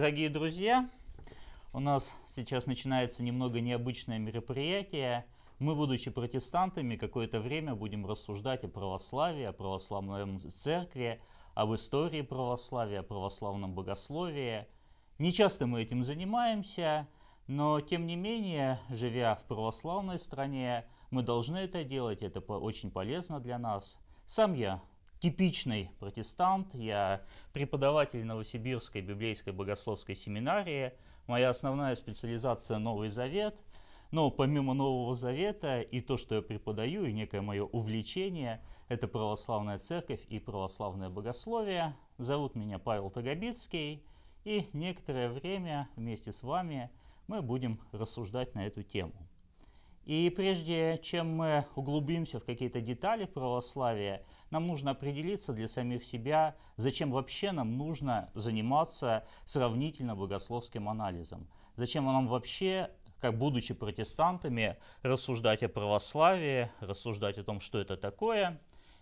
Дорогие друзья, у нас сейчас начинается немного необычное мероприятие. Мы, будучи протестантами, какое-то время будем рассуждать о православии, о православной церкви, об истории православия, о православном богословии. Не часто мы этим занимаемся, но тем не менее, живя в православной стране, мы должны это делать, это очень полезно для нас. Сам я типичный протестант, я преподаватель Новосибирской библейской богословской семинарии, моя основная специализация – Новый Завет, но помимо Нового Завета и то, что я преподаю, и некое мое увлечение – это православная церковь и православное богословие. Зовут меня Павел Тагобицкий, и некоторое время вместе с вами мы будем рассуждать на эту тему. И прежде чем мы углубимся в какие-то детали православия – нам нужно определиться для самих себя, зачем вообще нам нужно заниматься сравнительно богословским анализом. Зачем нам вообще как будучи протестантами, рассуждать о православии, рассуждать о том, что это такое.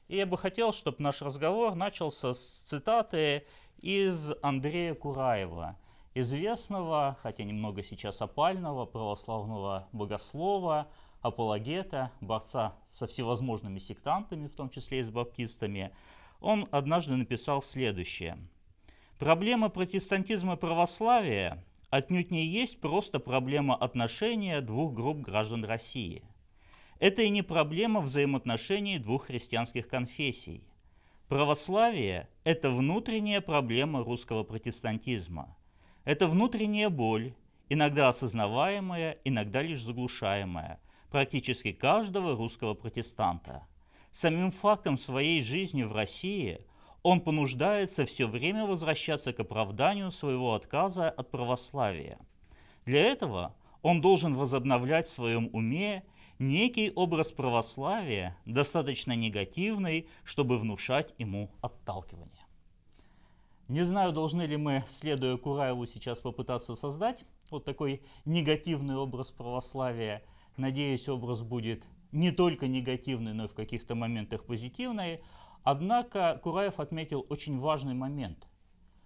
И я бы хотел, чтобы наш разговор начался с цитаты из Андрея Кураева, известного, хотя немного сейчас опального, православного богослова, апологета, борца со всевозможными сектантами, в том числе и с баптистами, он однажды написал следующее. «Проблема протестантизма и православия отнюдь не есть просто проблема отношения двух групп граждан России. Это и не проблема взаимоотношений двух христианских конфессий. Православие – это внутренняя проблема русского протестантизма. Это внутренняя боль, иногда осознаваемая, иногда лишь заглушаемая – практически каждого русского протестанта. Самим фактом своей жизни в России он понуждается все время возвращаться к оправданию своего отказа от православия. Для этого он должен возобновлять в своем уме некий образ православия, достаточно негативный, чтобы внушать ему отталкивание. Не знаю, должны ли мы, следуя Кураеву, сейчас попытаться создать вот такой негативный образ православия – Надеюсь, образ будет не только негативный, но и в каких-то моментах позитивный. Однако Кураев отметил очень важный момент.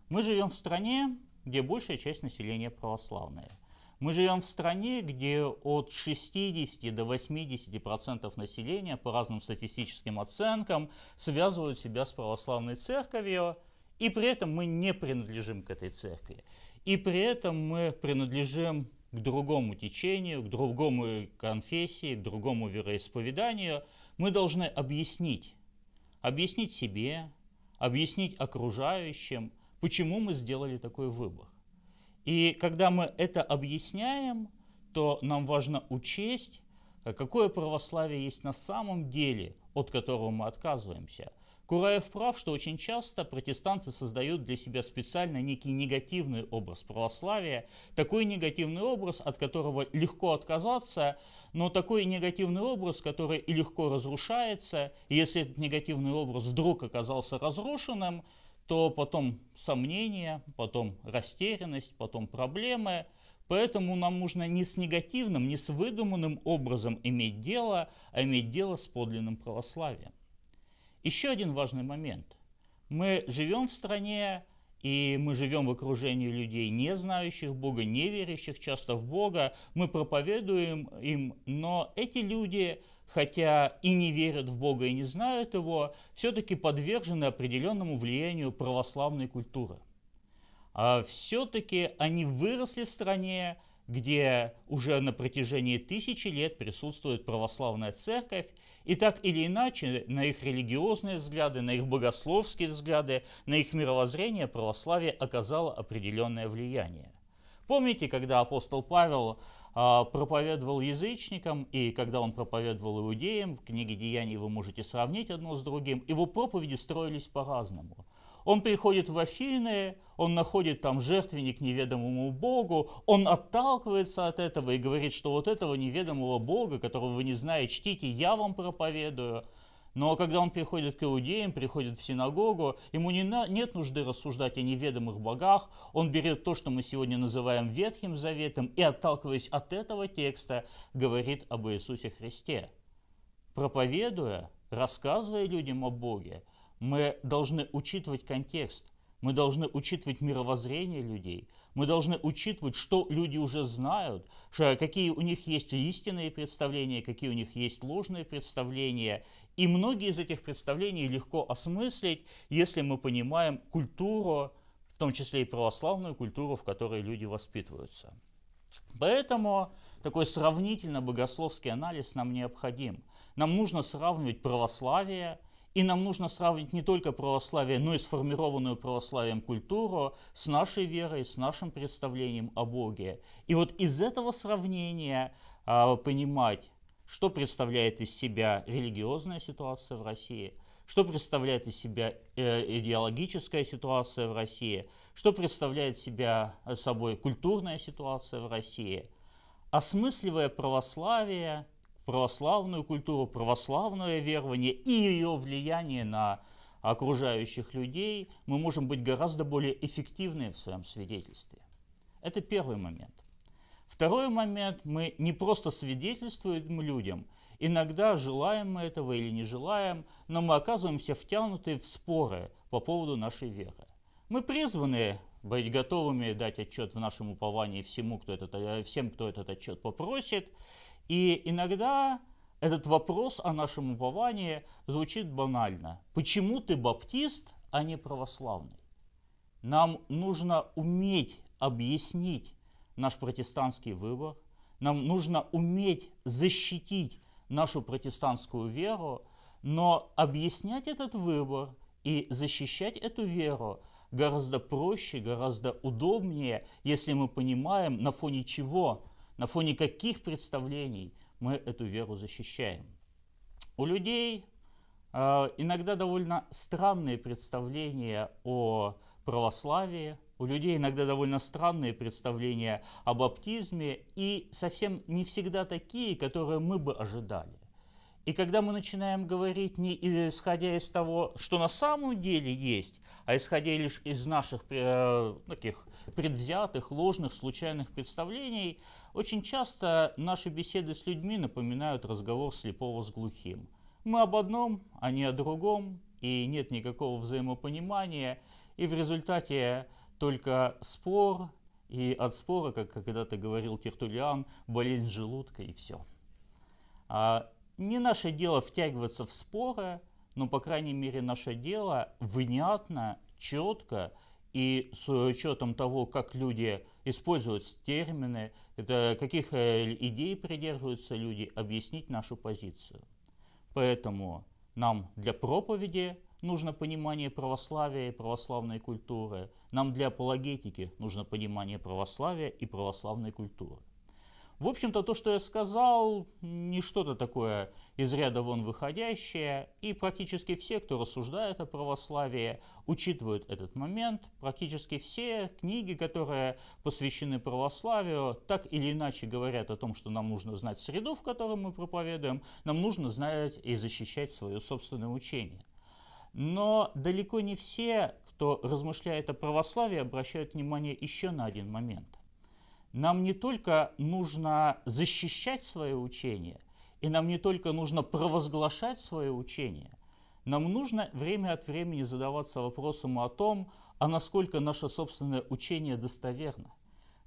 Мы живем в стране, где большая часть населения православная. Мы живем в стране, где от 60 до 80% населения, по разным статистическим оценкам, связывают себя с православной церковью, и при этом мы не принадлежим к этой церкви. И при этом мы принадлежим к другому течению, к другому конфессии, к другому вероисповеданию, мы должны объяснить, объяснить себе, объяснить окружающим, почему мы сделали такой выбор. И когда мы это объясняем, то нам важно учесть, какое православие есть на самом деле, от которого мы отказываемся – Кураев прав, что очень часто протестанты создают для себя специально некий негативный образ православия, такой негативный образ, от которого легко отказаться, но такой негативный образ, который и легко разрушается, и если этот негативный образ вдруг оказался разрушенным, то потом сомнения, потом растерянность, потом проблемы. Поэтому нам нужно не с негативным, не с выдуманным образом иметь дело, а иметь дело с подлинным православием. Еще один важный момент. Мы живем в стране, и мы живем в окружении людей, не знающих Бога, не верящих часто в Бога. Мы проповедуем им, но эти люди, хотя и не верят в Бога, и не знают Его, все-таки подвержены определенному влиянию православной культуры. А все-таки они выросли в стране, где уже на протяжении тысячи лет присутствует православная церковь, и так или иначе на их религиозные взгляды, на их богословские взгляды, на их мировоззрение православие оказало определенное влияние. Помните, когда апостол Павел а, проповедовал язычникам, и когда он проповедовал иудеям, в книге «Деяний» вы можете сравнить одно с другим, его проповеди строились по-разному. Он приходит в Афины, он находит там жертвенник неведомому Богу, он отталкивается от этого и говорит, что вот этого неведомого Бога, которого вы не знаете, чтите, я вам проповедую. Но когда он приходит к иудеям, приходит в синагогу, ему не на, нет нужды рассуждать о неведомых богах. Он берет то, что мы сегодня называем Ветхим Заветом, и, отталкиваясь от этого текста, говорит об Иисусе Христе. Проповедуя, рассказывая людям о Боге, мы должны учитывать контекст, мы должны учитывать мировоззрение людей, мы должны учитывать, что люди уже знают, что, какие у них есть истинные представления, какие у них есть ложные представления. И многие из этих представлений легко осмыслить, если мы понимаем культуру, в том числе и православную культуру, в которой люди воспитываются. Поэтому такой сравнительно богословский анализ нам необходим. Нам нужно сравнивать православие – и нам нужно сравнить не только православие, но и сформированную православием культуру с нашей верой, с нашим представлением о Боге. И вот из этого сравнения а, понимать, что представляет из себя религиозная ситуация в России, что представляет из себя э, идеологическая ситуация в России, что представляет себя э, собой культурная ситуация в России. Осмысливая православие, православную культуру, православное верование и ее влияние на окружающих людей, мы можем быть гораздо более эффективны в своем свидетельстве. Это первый момент. Второй момент, мы не просто свидетельствуем людям, иногда желаем мы этого или не желаем, но мы оказываемся втянуты в споры по поводу нашей веры. Мы призваны быть готовыми дать отчет в нашем уповании всему, кто этот, всем, кто этот отчет попросит, и иногда этот вопрос о нашем уповании звучит банально. Почему ты баптист, а не православный? Нам нужно уметь объяснить наш протестантский выбор, нам нужно уметь защитить нашу протестантскую веру, но объяснять этот выбор и защищать эту веру гораздо проще, гораздо удобнее, если мы понимаем, на фоне чего на фоне каких представлений мы эту веру защищаем. У людей э, иногда довольно странные представления о православии, у людей иногда довольно странные представления о баптизме и совсем не всегда такие, которые мы бы ожидали. И когда мы начинаем говорить не исходя из того, что на самом деле есть, а исходя лишь из наших э, таких предвзятых, ложных, случайных представлений, очень часто наши беседы с людьми напоминают разговор слепого с глухим. Мы об одном, а не о другом, и нет никакого взаимопонимания, и в результате только спор, и от спора, как когда-то говорил Тертулиан, болезнь желудка и все. А не наше дело втягиваться в споры, но, по крайней мере, наше дело внятно, четко и с учетом того, как люди используют термины, это каких э, идей придерживаются люди, объяснить нашу позицию. Поэтому нам для проповеди нужно понимание православия и православной культуры, нам для апологетики нужно понимание православия и православной культуры. В общем-то, то, что я сказал, не что-то такое из ряда вон выходящее, и практически все, кто рассуждает о православии, учитывают этот момент. Практически все книги, которые посвящены православию, так или иначе говорят о том, что нам нужно знать среду, в которой мы проповедуем, нам нужно знать и защищать свое собственное учение. Но далеко не все, кто размышляет о православии, обращают внимание еще на один момент нам не только нужно защищать свое учение, и нам не только нужно провозглашать свое учение, нам нужно время от времени задаваться вопросом о том, а насколько наше собственное учение достоверно.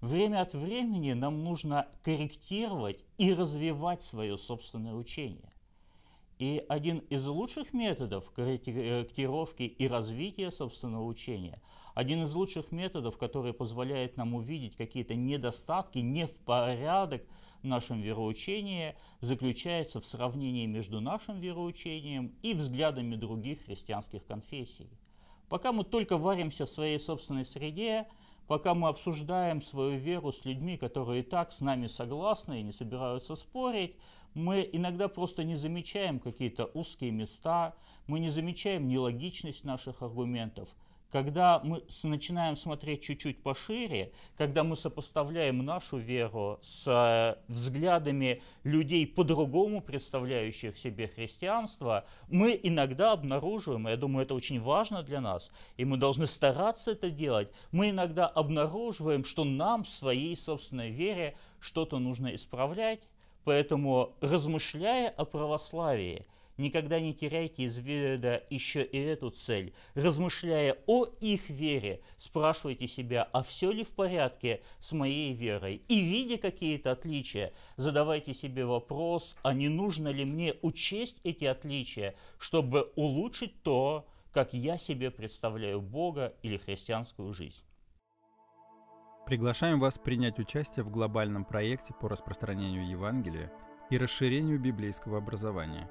Время от времени нам нужно корректировать и развивать свое собственное учение. И один из лучших методов э, корректировки и развития собственного учения, один из лучших методов, который позволяет нам увидеть какие-то недостатки, не в порядок в нашем вероучении, заключается в сравнении между нашим вероучением и взглядами других христианских конфессий. Пока мы только варимся в своей собственной среде, пока мы обсуждаем свою веру с людьми, которые и так с нами согласны и не собираются спорить, мы иногда просто не замечаем какие-то узкие места, мы не замечаем нелогичность наших аргументов. Когда мы начинаем смотреть чуть-чуть пошире, когда мы сопоставляем нашу веру с э, взглядами людей, по-другому представляющих себе христианство, мы иногда обнаруживаем, и я думаю, это очень важно для нас, и мы должны стараться это делать, мы иногда обнаруживаем, что нам в своей собственной вере что-то нужно исправлять, Поэтому, размышляя о православии, никогда не теряйте из вида еще и эту цель. Размышляя о их вере, спрашивайте себя, а все ли в порядке с моей верой? И видя какие-то отличия, задавайте себе вопрос, а не нужно ли мне учесть эти отличия, чтобы улучшить то, как я себе представляю Бога или христианскую жизнь. Приглашаем вас принять участие в глобальном проекте по распространению Евангелия и расширению библейского образования.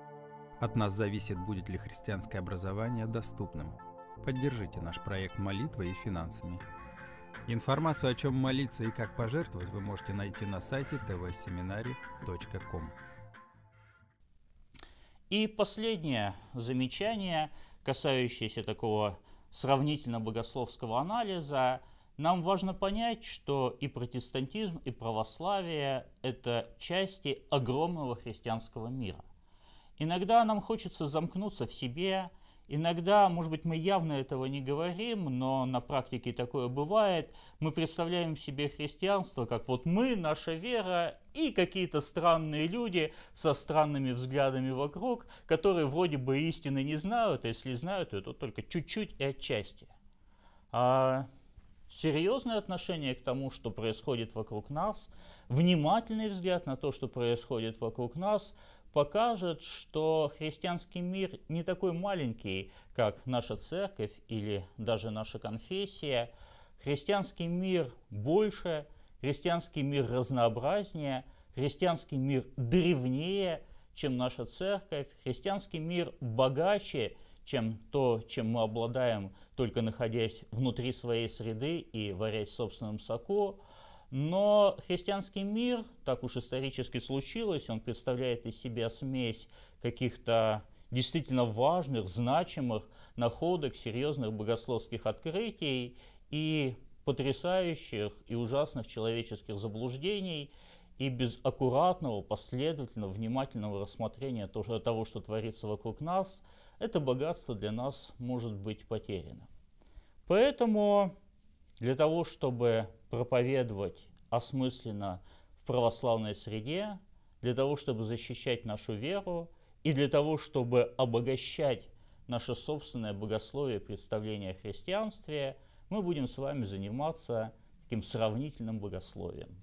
От нас зависит, будет ли христианское образование доступным. Поддержите наш проект молитвой и финансами. Информацию, о чем молиться и как пожертвовать, вы можете найти на сайте tvseminary.com. И последнее замечание, касающееся такого сравнительно богословского анализа – нам важно понять, что и протестантизм, и православие – это части огромного христианского мира. Иногда нам хочется замкнуться в себе, иногда, может быть, мы явно этого не говорим, но на практике такое бывает. Мы представляем себе христианство как вот мы, наша вера и какие-то странные люди со странными взглядами вокруг, которые вроде бы истины не знают, а если знают, то только чуть-чуть и отчасти. А серьезное отношение к тому, что происходит вокруг нас, внимательный взгляд на то, что происходит вокруг нас, покажет, что христианский мир не такой маленький, как наша церковь или даже наша конфессия. Христианский мир больше, христианский мир разнообразнее, христианский мир древнее, чем наша церковь, христианский мир богаче, чем то, чем мы обладаем, только находясь внутри своей среды и варясь в собственном соку. Но христианский мир, так уж исторически случилось, он представляет из себя смесь каких-то действительно важных, значимых находок, серьезных богословских открытий и потрясающих и ужасных человеческих заблуждений, и без аккуратного, последовательного, внимательного рассмотрения того, что творится вокруг нас – это богатство для нас может быть потеряно. Поэтому для того, чтобы проповедовать осмысленно в православной среде, для того, чтобы защищать нашу веру и для того, чтобы обогащать наше собственное богословие, представления о христианстве, мы будем с вами заниматься таким сравнительным богословием.